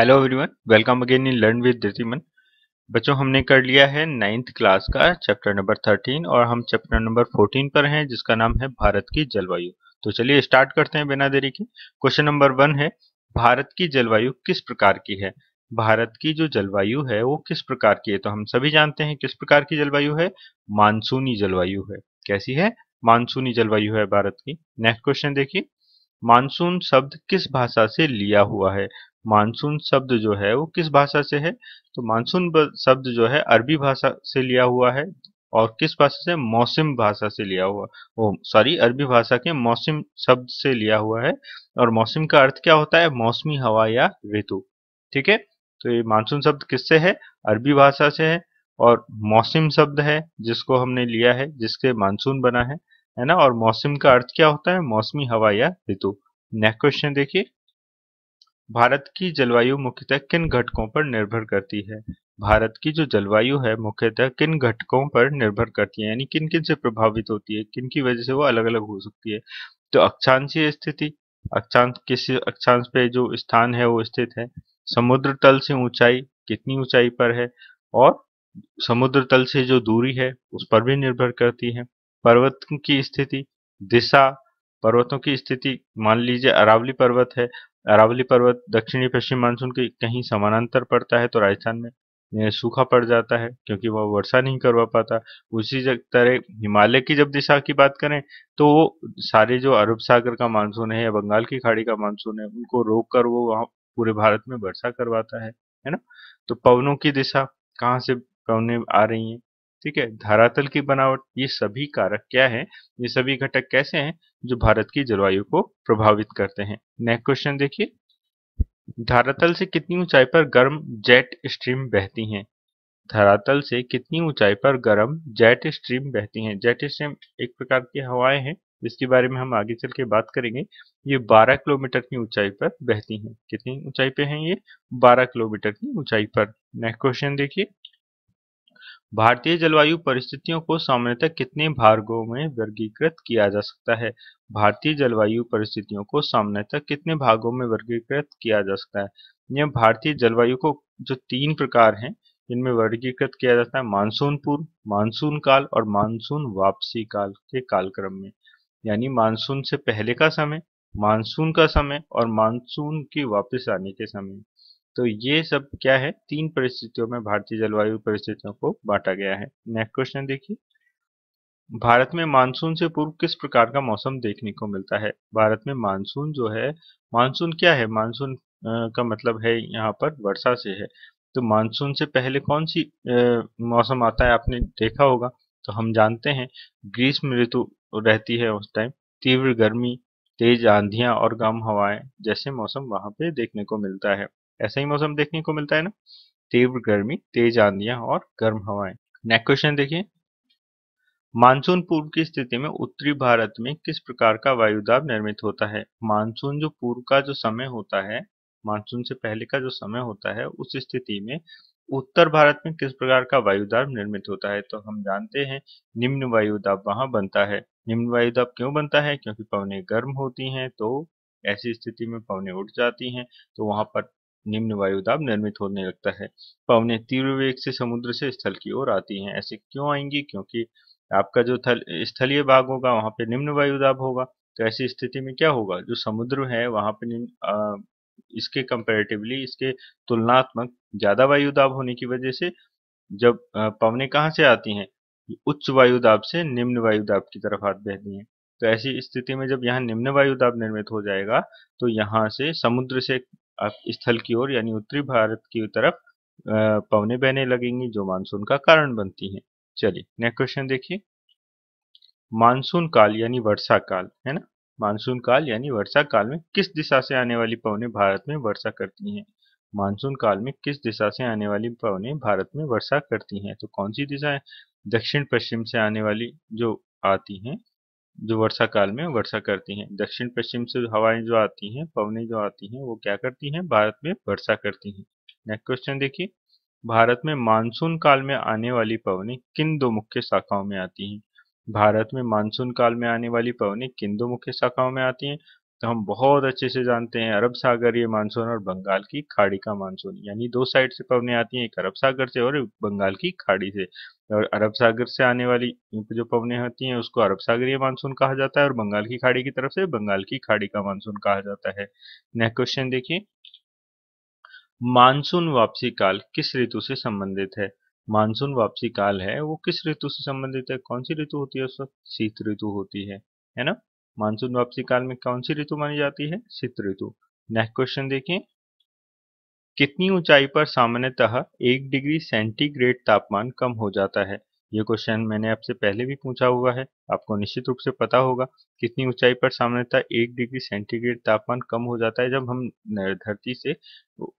hello everyone welcome again in learn with विदिमन बच्चों हमने कर लिया है नाइन्थ क्लास का चैप्टर नंबर थर्टीन और हम चैप्टर नंबर फोर्टीन पर हैं जिसका नाम है भारत की जलवायु तो चलिए स्टार्ट करते हैं बिना देरी के क्वेश्चन नंबर वन है भारत की जलवायु किस प्रकार की है भारत की जो जलवायु है वो किस प्रकार की है तो हम सभी जानते हैं किस प्रकार की जलवायु है मानसूनी जलवायु है कैसी है मानसूनी जलवायु है भारत की नेक्स्ट क्वेश्चन देखिए मानसून शब्द किस भाषा से लिया हुआ है मानसून शब्द जो है वो किस भाषा से है तो मानसून शब्द जो है अरबी भाषा से लिया हुआ है और किस भाषा से मौसम भाषा से लिया हुआ वो सॉरी अरबी भाषा के मौसम शब्द से लिया हुआ है और मौसम का अर्थ क्या होता है मौसमी हवा या ऋतु ठीक है तो ये मानसून शब्द किससे है अरबी भाषा से है और मौसम शब्द है जिसको हमने लिया है जिसके मानसून बना है है ना और मौसम का अर्थ क्या होता है मौसमी हवा या ऋतु नेक्स्ट क्वेश्चन देखिए भारत की जलवायु मुख्यतः किन घटकों पर निर्भर करती है भारत की जो जलवायु है मुख्यतः किन घटकों पर निर्भर करती है यानी किन किन से प्रभावित होती है किन की वजह से वो अलग अलग हो सकती है तो अक्षांशीय स्थिति अक्षांश किस अक्षांश पे जो स्थान है वो स्थित है समुद्र तल से ऊंचाई कितनी ऊंचाई पर है और समुद्र तल से जो दूरी है उस पर भी निर्भर करती है पर्वतों की स्थिति दिशा पर्वतों की स्थिति मान लीजिए अरावली पर्वत है अरावली पर्वत दक्षिणी पश्चिम मानसून के कहीं समानांतर पड़ता है तो राजस्थान में सूखा पड़ जाता है क्योंकि वह वर्षा नहीं करवा पाता उसी तरह हिमालय की जब दिशा की बात करें तो वो सारे जो अरब सागर का मानसून है या बंगाल की खाड़ी का मानसून है उनको रोक कर वो वहाँ पूरे भारत में वर्षा करवाता है है ना तो पवनों की दिशा कहाँ से पवने आ रही है ठीक है धरातल की बनावट ये सभी कारक क्या है ये सभी घटक कैसे हैं जो भारत की जलवायु को प्रभावित करते हैं नेक्स्ट क्वेश्चन देखिए धरातल से कितनी ऊंचाई पर गर्म जेट स्ट्रीम बहती हैं धरातल से कितनी ऊंचाई पर गर्म जेट स्ट्रीम बहती हैं जेट स्ट्रीम एक प्रकार की हवाएं हैं जिसके बारे में हम आगे चल के बात करेंगे ये 12 किलोमीटर की ऊंचाई पर बहती हैं कितनी ऊंचाई पे हैं ये 12 किलोमीटर की ऊंचाई पर नेक्स्ट क्वेश्चन देखिए भारतीय जलवायु परिस्थितियों को सामान्यतः कितने भागों में वर्गीकृत किया जा सकता है भारतीय जलवायु परिस्थितियों को सामान्यतः कितने भागों में वर्गीकृत किया जा सकता है यह भारतीय जलवायु को जो तीन प्रकार हैं इनमें वर्गीकृत किया जाता है मानसून पूर्व मानसून काल और मानसून वापसी काल के कालक्रम में यानी मानसून से पहले का समय मानसून का समय और मानसून की वापस आने के समय तो ये सब क्या है तीन परिस्थितियों में भारतीय जलवायु परिस्थितियों को बांटा गया है नेक्स्ट क्वेश्चन देखिए भारत में मानसून से पूर्व किस प्रकार का मौसम देखने को मिलता है भारत में मानसून जो है मानसून क्या है मानसून का मतलब है यहाँ पर वर्षा से है तो मानसून से पहले कौन सी आ, मौसम आता है आपने देखा होगा तो हम जानते हैं ग्रीष्म ऋतु रहती है उस टाइम तीव्र गर्मी तेज आंधियां और गम हवाएं जैसे मौसम वहां पे देखने को मिलता है ऐसा ही मौसम देखने को मिलता है ना तीव्र गर्मी तेज आंधियां और गर्म हवाएं नेक्स्ट क्वेश्चन देखिए मानसून पूर्व की स्थिति में उत्तरी भारत में किस प्रकार का वायुदाब निर्मित होता है मानसून जो पूर्व का जो समय होता है मानसून से पहले का जो समय होता है उस स्थिति में उत्तर भारत में किस प्रकार का वायुदाब निर्मित होता है तो हम जानते हैं निम्न वायुदाब वहां बनता है निम्न वायुदाब क्यों बनता है क्योंकि पवने गर्म होती हैं तो ऐसी स्थिति में पवने उठ जाती हैं तो वहां पर निम्न वायुदाब निर्मित होने लगता है पवने तीव्र वेग से समुद्र से स्थल की ओर आती हैं ऐसे क्यों आएंगी क्योंकि आपका जो थल स्थलीय भाग होगा वहाँ पे निम्न वायुदाब होगा तो ऐसी स्थिति में क्या होगा जो समुद्र है वहाँ पे इसके कंपेरेटिवली इसके तुलनात्मक ज्यादा वायुदाब होने की वजह से जब पवने कहाँ से आती हैं उच्च वायुदाब से निम्न वायुदाब की तरफ हाथ बहती हैं तो ऐसी स्थिति में जब यहाँ निम्न वायुदाब निर्मित हो जाएगा तो यहाँ से समुद्र से स्थल की ओर यानी उत्तरी भारत की तरफ पवने बहने लगेंगी जो मानसून का कारण बनती हैं चलिए नेक्स्ट क्वेश्चन देखिए मानसून काल यानी वर्षा काल है ना मानसून काल यानी वर्षा काल में किस दिशा से आने वाली पवने भारत में वर्षा करती हैं मानसून काल में किस दिशा से आने वाली पवने भारत में वर्षा करती हैं तो कौन सी दिशा है दक्षिण पश्चिम से आने वाली जो आती हैं जो वर्षा काल में वर्षा करती हैं दक्षिण पश्चिम से हवाएं जो आती हैं पवनें जो आती हैं वो क्या करती हैं भारत में वर्षा करती हैं नेक्स्ट क्वेश्चन देखिए भारत में मानसून काल में आने वाली पवने किन दो मुख्य शाखाओं में आती हैं भारत में मानसून काल में आने वाली पवने किन दो मुख्य शाखाओं में आती हैं तो हम बहुत अच्छे से जानते हैं अरब सागर ये मानसून और बंगाल की खाड़ी का मानसून यानी दो साइड से पवने आती हैं एक अरब सागर से और बंगाल की खाड़ी से और अरब सागर से आने वाली जो पवने होती हैं उसको अरब सागरीय मानसून कहा जाता है और बंगाल की खाड़ी की तरफ से बंगाल की खाड़ी का मानसून कहा जाता है नेक्स्ट क्वेश्चन देखिए मानसून वापसी काल किस ऋतु से संबंधित है मानसून वापसी काल है वो किस ऋतु से संबंधित है कौन सी ऋतु होती है उस वक्त शीत ऋतु होती है है ना मानसून वापसी काल में कौन सी ऋतु मानी जाती है शीत ऋतु नेक्स्ट क्वेश्चन देखिए कितनी ऊंचाई पर सामान्यतः एक डिग्री सेंटीग्रेड तापमान कम हो जाता है ये क्वेश्चन मैंने आपसे पहले भी पूछा हुआ है आपको निश्चित रूप से पता होगा कितनी ऊंचाई पर सामान्यतः एक डिग्री सेंटीग्रेड तापमान कम हो जाता है जब हम धरती से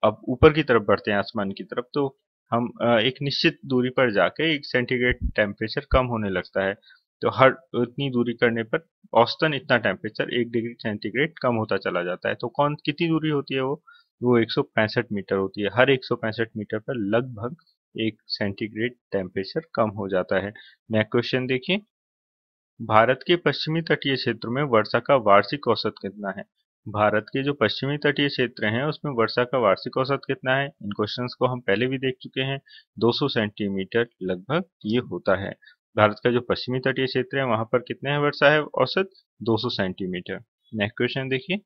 अब ऊपर की तरफ बढ़ते हैं आसमान की तरफ तो हम एक निश्चित दूरी पर जाके एक सेंटीग्रेड टेम्परेचर कम होने लगता है तो हर इतनी दूरी करने पर औसतन इतना टेम्परेचर एक डिग्री सेंटीग्रेड कम होता चला जाता है तो कौन कितनी दूरी होती है वो वो एक मीटर होती है हर एक मीटर पर लगभग एक सेंटीग्रेड टेम्परेचर कम हो जाता है नेक्स्ट क्वेश्चन देखिए भारत के पश्चिमी तटीय क्षेत्र में वर्षा का वार्षिक औसत कितना है भारत के जो पश्चिमी तटीय क्षेत्र हैं उसमें वर्षा का वार्षिक औसत कितना है इन क्वेश्चन को हम पहले भी देख चुके हैं 200 सेंटीमीटर लगभग ये होता है भारत का जो पश्चिमी तटीय क्षेत्र है वहां पर कितने वर्षा है औसत 200 सेंटीमीटर नेक्स्ट क्वेश्चन देखिए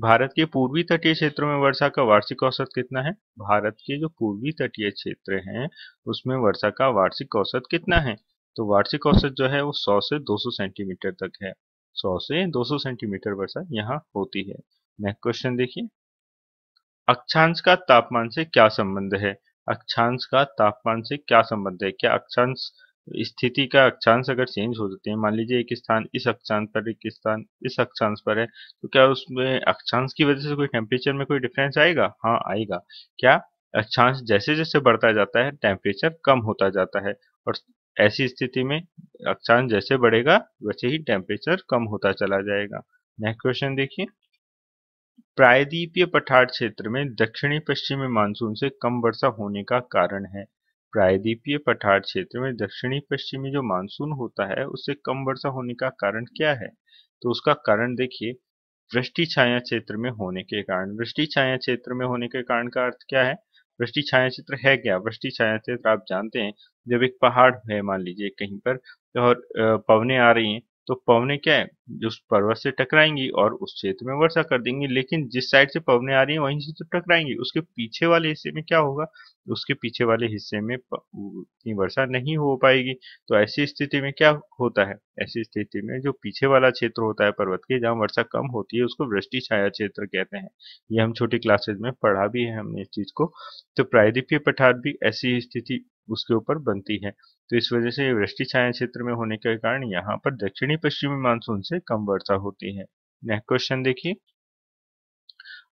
भारत के पूर्वी तटीय क्षेत्रों में वर्षा का वार्षिक औसत कितना है भारत के जो पूर्वी तटीय क्षेत्र हैं उसमें वर्षा का वार्षिक औसत कितना है तो वार्षिक औसत जो है वो 100 से 200 सेंटीमीटर तक है 100 से 200 सेंटीमीटर वर्षा यहाँ होती है नेक्स्ट क्वेश्चन देखिए अक्षांश का तापमान से क्या संबंध है अक्षांश का तापमान से क्या संबंध है क्या अक्षांश स्थिति का अक्षांश अगर चेंज हो जाते हैं मान लीजिए एक स्थान इस अक्षांश पर एक स्थान इस अक्षांश पर है तो क्या उसमें अक्षांश की वजह से कोई टेम्परेचर में कोई डिफरेंस आएगा हाँ आएगा क्या अक्षांश जैसे जैसे बढ़ता जाता है टेम्परेचर कम होता जाता है और ऐसी स्थिति में अक्षांश जैसे बढ़ेगा वैसे ही टेम्परेचर कम होता चला जाएगा नेक्स्ट क्वेश्चन देखिए प्रायद्वीपीय पठार क्षेत्र में दक्षिणी पश्चिमी मानसून से कम वर्षा होने का कारण है प्रायद्वीपीय पठार क्षेत्र में दक्षिणी पश्चिमी जो मानसून होता है उससे कम वर्षा होने का कारण क्या है तो उसका कारण देखिए वृष्टि छाया क्षेत्र में होने के कारण वृष्टि छाया क्षेत्र में होने के कारण का अर्थ क्या है वृष्टि छाया क्षेत्र है क्या वृष्टि छाया क्षेत्र आप जानते हैं जब एक पहाड़ है मान लीजिए कहीं पर और पवने आ रही हैं तो पवने क्या है जो उस पर्वत से टकराएंगी और उस क्षेत्र में वर्षा कर देंगी लेकिन जिस साइड से पवने आ रही है वहीं से तो टकराएंगी उसके पीछे वाले हिस्से में क्या होगा उसके पीछे वाले हिस्से में उतनी वर्षा नहीं हो पाएगी तो ऐसी स्थिति में क्या होता है ऐसी स्थिति में जो पीछे वाला क्षेत्र होता है पर्वत के जहाँ वर्षा कम होती है उसको वृष्टि छाया क्षेत्र कहते हैं ये हम छोटी क्लासेज में पढ़ा भी है हमने इस चीज को तो प्रायद्वीपीय पठार भी ऐसी स्थिति उसके ऊपर बनती है तो इस वजह से वृष्टि छाया क्षेत्र में होने के कारण यहाँ पर दक्षिणी पश्चिमी मानसून से कम वर्षा होती है नेक्स्ट क्वेश्चन देखिए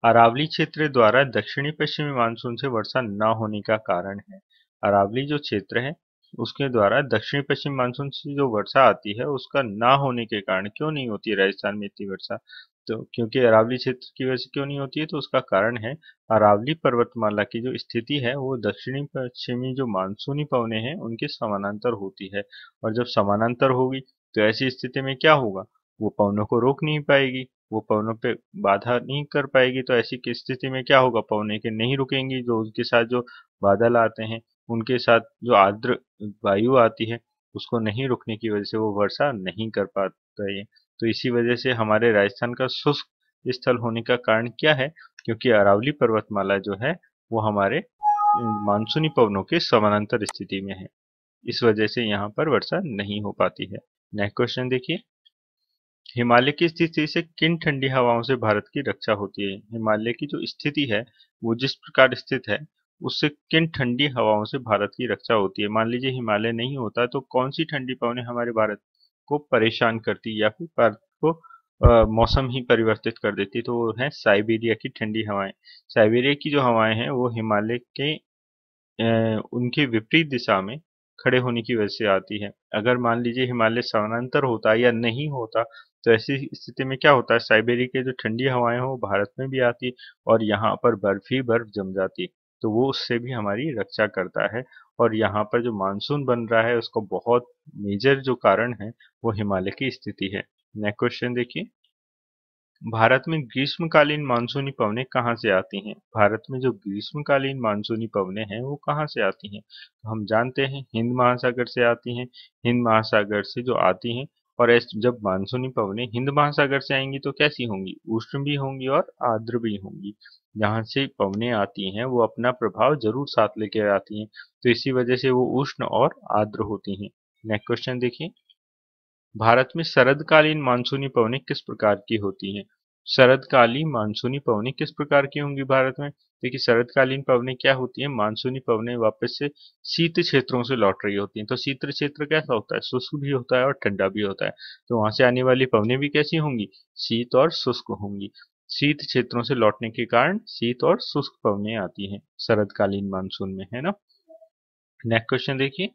अरावली क्षेत्र द्वारा दक्षिणी पश्चिमी मानसून से वर्षा न होने का कारण है अरावली जो क्षेत्र है उसके द्वारा दक्षिणी पश्चिम मानसून से जो वर्षा आती है उसका ना होने के कारण क्यों नहीं होती राजस्थान में इतनी वर्षा तो क्योंकि अरावली क्षेत्र की वजह से क्यों नहीं होती है तो उसका कारण है अरावली पर्वतमाला की जो स्थिति है वो दक्षिणी पश्चिमी जो मानसूनी पवने हैं उनके समानांतर होती है और जब समानांतर होगी तो ऐसी स्थिति में क्या होगा वो पवनों को रोक नहीं पाएगी वो पवनों पे बाधा नहीं कर पाएगी तो ऐसी स्थिति में क्या होगा पवने के नहीं रुकेंगी जो उनके साथ जो बादल आते हैं उनके साथ जो आर्द्र वायु आती है उसको नहीं रुकने की वजह से वो वर्षा नहीं कर पाता है तो इसी वजह से हमारे राजस्थान का शुष्क स्थल होने का कारण क्या है क्योंकि अरावली पर्वतमाला जो है वो हमारे मानसूनी पवनों के समानांतर स्थिति में है इस वजह से यहाँ पर वर्षा नहीं हो पाती है नेक्स्ट क्वेश्चन देखिए हिमालय की स्थिति से किन ठंडी हवाओं से भारत की रक्षा होती है हिमालय की जो स्थिति है वो जिस प्रकार स्थित है उससे किन ठंडी हवाओं से भारत की रक्षा होती है मान लीजिए हिमालय नहीं होता तो कौन सी ठंडी पवने हमारे भारत को परेशान करती या फिर भारत को आ, मौसम ही परिवर्तित कर देती तो वो है साइबेरिया की ठंडी हवाएं साइबेरिया की जो हवाएं हैं वो हिमालय के ए, उनकी विपरीत दिशा में खड़े होने की वजह से आती है अगर मान लीजिए हिमालय समानांतर होता या नहीं होता तो ऐसी स्थिति में क्या होता है साइबेरिया के जो ठंडी हवाएं हैं वो भारत में भी आती और यहाँ पर बर्फ ही बर्फ जम जाती तो वो उससे भी हमारी रक्षा करता है और यहाँ पर जो मानसून बन रहा है उसका बहुत मेजर जो कारण है वो हिमालय की स्थिति है नेक्स्ट क्वेश्चन देखिए भारत में ग्रीष्मकालीन मानसूनी पवने कहाँ से आती हैं भारत में जो ग्रीष्मकालीन मानसूनी पवने हैं वो कहाँ से आती हैं तो हम जानते हैं हिंद महासागर से आती हैं हिंद महासागर से जो आती हैं और जब मानसूनी पवने हिंद महासागर से आएंगी तो कैसी होंगी उष्ण भी होंगी और आर्द्र भी होंगी जहाँ से पवने आती हैं वो अपना प्रभाव जरूर साथ लेके आती हैं तो इसी वजह से वो उष्ण और आर्द्र होती हैं नेक्स्ट क्वेश्चन देखिए भारत में शरदकालीन मानसूनी पवने किस प्रकार की होती हैं शरदकालीन मानसूनी पवने किस प्रकार की होंगी भारत में देखिए शरदकालीन पवने क्या होती है मानसूनी पवने वापस से शीत क्षेत्रों से लौट रही होती हैं तो शीत क्षेत्र कैसा होता है शुष्क भी होता है और ठंडा भी होता है तो वहां से आने वाली पवने भी कैसी होंगी शीत और शुष्क होंगी शीत क्षेत्रों से लौटने के कारण शीत और शुष्क पवने आती हैं शरदकालीन मानसून में है ना नेक्स्ट क्वेश्चन देखिए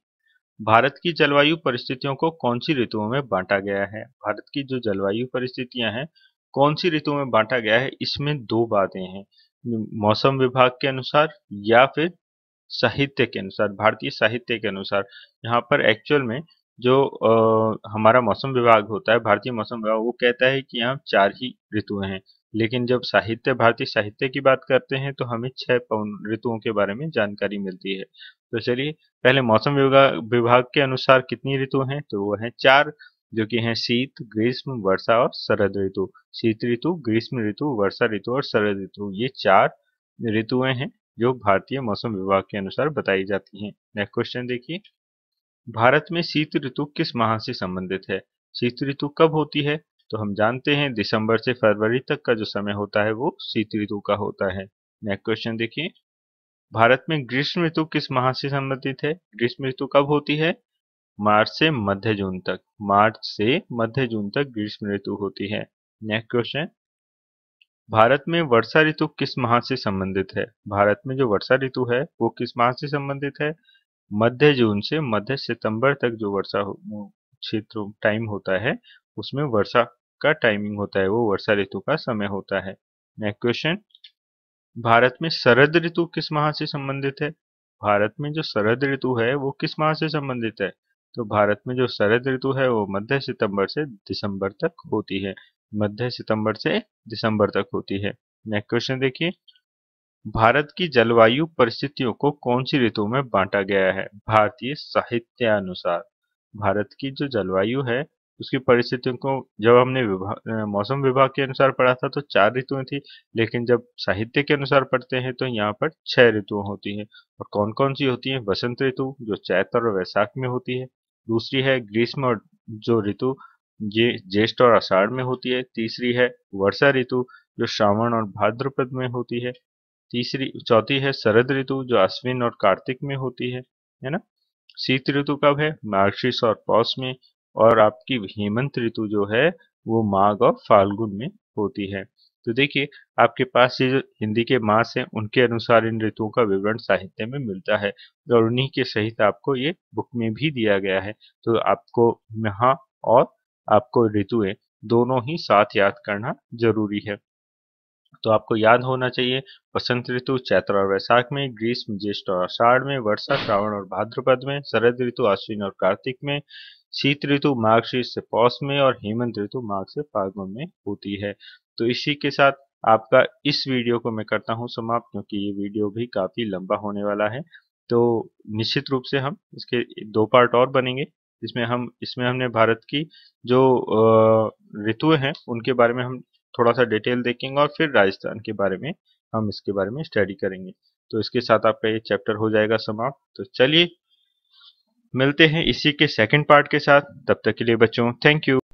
भारत की जलवायु परिस्थितियों को कौन सी ऋतुओं में बांटा गया है भारत की जो जलवायु परिस्थितियां हैं कौन सी ऋतु में बांटा गया है इसमें दो बातें हैं मौसम विभाग के अनुसार या फिर साहित्य के अनुसार भारतीय साहित्य के अनुसार यहाँ पर एक्चुअल में जो आ, हमारा मौसम विभाग होता है भारतीय मौसम विभाग वो कहता है कि यहाँ चार ही ऋतुएं हैं लेकिन जब साहित्य भारतीय साहित्य की बात करते हैं तो हमें छह पवन ऋतुओं के बारे में जानकारी मिलती है तो चलिए पहले मौसम विभाग के अनुसार कितनी ऋतु हैं तो वो है चार जो कि हैं शीत ग्रीष्म वर्षा और शरद ऋतु शीत ऋतु ग्रीष्म ऋतु वर्षा ऋतु और शरद ऋतु ये चार ऋतुएं हैं जो भारतीय मौसम विभाग के अनुसार बताई जाती है नेक्स्ट क्वेश्चन देखिए भारत में शीत ऋतु किस माह से संबंधित है शीत ऋतु कब होती है तो हम जानते हैं दिसंबर से फरवरी तक का जो समय होता है वो शीत ऋतु का होता है नेक्स्ट क्वेश्चन देखिए भारत में ग्रीष्म ऋतु किस माह से संबंधित है ग्रीष्म ऋतु कब होती है मार्च से मध्य जून तक मार्च से मध्य जून तक ग्रीष्म ऋतु होती है नेक्स्ट क्वेश्चन भारत में वर्षा ऋतु किस माह से संबंधित है भारत में जो वर्षा ऋतु है वो किस माह से संबंधित है मध्य जून से मध्य सितंबर तक जो वर्षा क्षेत्र टाइम होता है उसमें वर्षा का टाइमिंग होता है वो वर्षा ऋतु का समय होता है नेक्स्ट क्वेश्चन भारत में शरद ऋतु किस माह से संबंधित है भारत में जो शरद ऋतु है वो किस माह से संबंधित है तो भारत में जो शरद ऋतु है वो मध्य सितंबर से दिसंबर तक होती है मध्य सितंबर से दिसंबर तक होती है नेक्स्ट क्वेश्चन देखिए भारत की जलवायु परिस्थितियों को कौन सी ऋतु में बांटा गया है भारतीय साहित्य अनुसार भारत की जो जलवायु है उसकी परिस्थितियों को जब हमने विभा, मौसम विभाग के अनुसार पढ़ा था तो चार ऋतुएं थी लेकिन जब साहित्य के अनुसार पढ़ते हैं तो यहाँ पर छह ऋतुएं होती हैं और कौन कौन सी होती हैं बसंत ऋतु जो चैत्र और वैशाख में होती है दूसरी है ग्रीष्म और जो ऋतु ये ज्येष्ठ और आषाढ़ में होती है तीसरी है वर्षा ऋतु जो श्रावण और भाद्रपद में होती है तीसरी चौथी है शरद ऋतु जो अश्विन और कार्तिक में होती है है ना शीत ऋतु कब है मार्गशीर्ष और पौष में और आपकी हेमंत ऋतु जो है वो माघ और फाल्गुन में होती है तो देखिए आपके पास ये जो हिंदी के मास हैं उनके अनुसार इन ऋतुओं का विवरण साहित्य में मिलता है और उन्हीं के सहित आपको ये बुक में भी दिया गया है तो आपको महा और आपको ऋतुएं दोनों ही साथ याद करना जरूरी है तो आपको याद होना चाहिए बसंत ऋतु चैत्र और वैशाख में ग्रीष्म ज्येष्ठ और आषाढ़ में वर्षा श्रावण और भाद्रपद में शरद ऋतु आश्विन और कार्तिक में शीत ऋतु माघ शीत से पौष में और हेमंत ऋतु माघ से फागुन में होती है तो इसी के साथ आपका इस वीडियो को मैं करता हूँ समाप्त क्योंकि ये वीडियो भी काफ़ी लंबा होने वाला है तो निश्चित रूप से हम इसके दो पार्ट और बनेंगे जिसमें हम इसमें हमने भारत की जो ऋतु हैं उनके बारे में हम थोड़ा सा डिटेल देखेंगे और फिर राजस्थान के बारे में हम इसके बारे में स्टडी करेंगे तो इसके साथ आपका ये चैप्टर हो जाएगा समाप्त तो चलिए मिलते हैं इसी के सेकंड पार्ट के साथ तब तक के लिए बच्चों थैंक यू